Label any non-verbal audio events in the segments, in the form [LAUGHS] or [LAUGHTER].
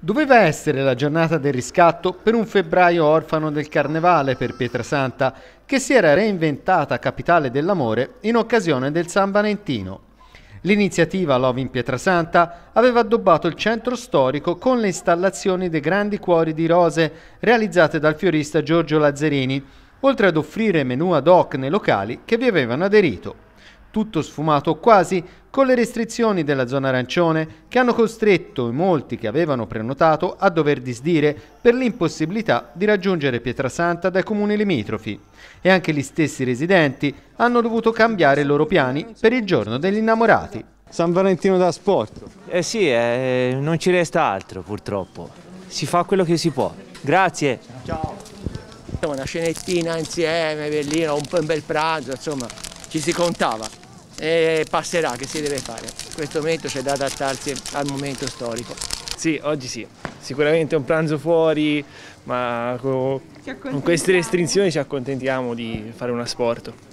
Doveva essere la giornata del riscatto per un febbraio orfano del carnevale per Pietrasanta, che si era reinventata capitale dell'amore in occasione del San Valentino. L'iniziativa Love in Pietrasanta aveva addobbato il centro storico con le installazioni dei grandi cuori di rose realizzate dal fiorista Giorgio Lazzarini, oltre ad offrire menù ad hoc nei locali che vi avevano aderito tutto sfumato quasi con le restrizioni della zona arancione che hanno costretto i molti che avevano prenotato a dover disdire per l'impossibilità di raggiungere Pietrasanta dai comuni limitrofi e anche gli stessi residenti hanno dovuto cambiare i loro piani per il giorno degli innamorati. San Valentino da sport. Eh sì, eh, non ci resta altro purtroppo, si fa quello che si può. Grazie. Ciao. Una scenettina insieme, bellino, un bel pranzo, insomma, ci si contava eh, passerà, che si deve fare. In questo momento c'è da adattarsi al momento storico. Sì, oggi sì, sicuramente un pranzo fuori, ma con, con queste restrizioni ci accontentiamo di fare un asporto.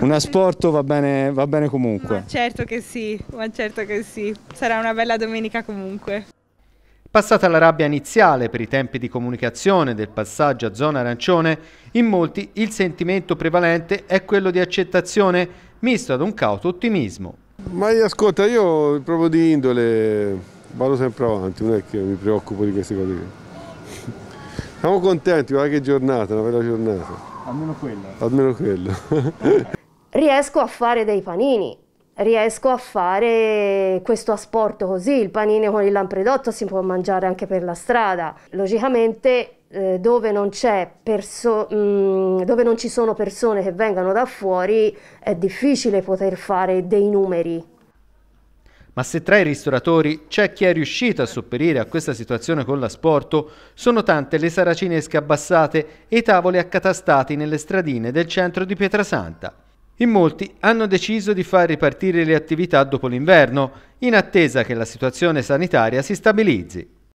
Un asporto va bene, va bene comunque. Ma certo che sì, ma certo che sì. Sarà una bella domenica comunque. Passata la rabbia iniziale per i tempi di comunicazione del passaggio a zona arancione, in molti il sentimento prevalente è quello di accettazione misto ad un cauto ottimismo. Ma io, ascolta, io proprio di indole vado sempre avanti, non è che mi preoccupo di queste cose. Siamo contenti, guarda che giornata, una bella giornata. Almeno quella. Almeno quella. [LAUGHS] Riesco a fare dei panini, riesco a fare questo asporto così, il panino con il lampredotto si può mangiare anche per la strada. Logicamente eh, dove, non mh, mm, dove non ci sono persone che vengano da fuori è difficile poter fare dei numeri. Ma se tra i ristoratori c'è chi è riuscito a sopperire a questa situazione con l'asporto, sono tante le saracinesche abbassate e i tavoli accatastati nelle stradine del centro di Pietrasanta. In molti hanno deciso di far ripartire le attività dopo l'inverno, in attesa che la situazione sanitaria si stabilizzi.